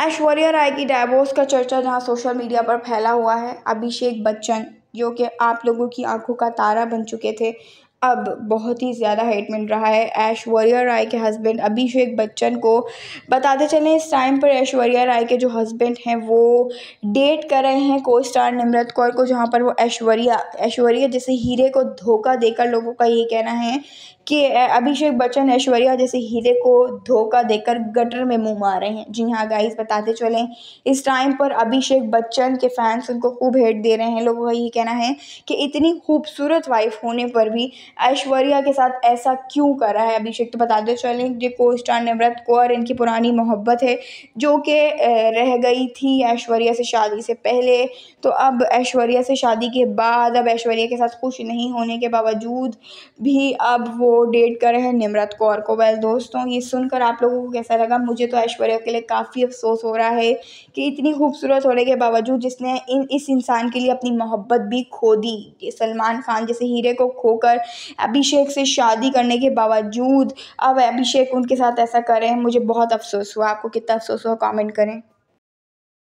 ऐश्वर्या राय की डायवोर्स का चर्चा जहां सोशल मीडिया पर फैला हुआ है अभिषेक बच्चन जो कि आप लोगों की आंखों का तारा बन चुके थे अब बहुत ही ज़्यादा हेट मिल रहा है ऐश्वर्या राय के हस्बैंड अभिषेक बच्चन को बताते चलें इस टाइम पर ऐश्वर्या राय के जो हस्बैंड हैं वो डेट कर रहे हैं को स्टार निमरत कौर को जहाँ पर वो ऐश्वर्या ऐश्वर्या जैसे हीरे को धोखा देकर लोगों का ये कहना है कि अभिषेक बच्चन ऐश्वर्या जैसे हीरे को धोखा देकर गटर में मुंह मार रहे हैं जी हाँ गाइस बताते चलें इस टाइम पर अभिषेक बच्चन के फैंस उनको खूब हेट दे रहे हैं लोगों का ये कहना है कि इतनी खूबसूरत वाइफ होने पर भी ऐश्वर्या के साथ ऐसा क्यों कर रहा है अभिषेक तो बताते चलें ये को स्टार नवरत कौर इनकी पुरानी मोहब्बत है जो कि रह गई थी ऐश्वर्या से शादी से पहले तो अब ऐश्वर्या से शादी के बाद अब ऐश्वर्या के साथ खुश नहीं होने के बावजूद भी अब वो डेट डेट रहे हैं निमरत कौर को वैल दोस्तों ये सुनकर आप लोगों को कैसा लगा मुझे तो ऐश्वर्या के लिए काफ़ी अफसोस हो रहा है कि इतनी खूबसूरत होने के बावजूद जिसने इन इस इंसान के लिए अपनी मोहब्बत भी खो दी सलमान खान जैसे हीरे को खोकर अभिषेक से शादी करने के बावजूद अब अभिषेक उनके साथ ऐसा करें मुझे बहुत अफसोस हुआ आपको कितना अफसोस हुआ कॉमेंट करें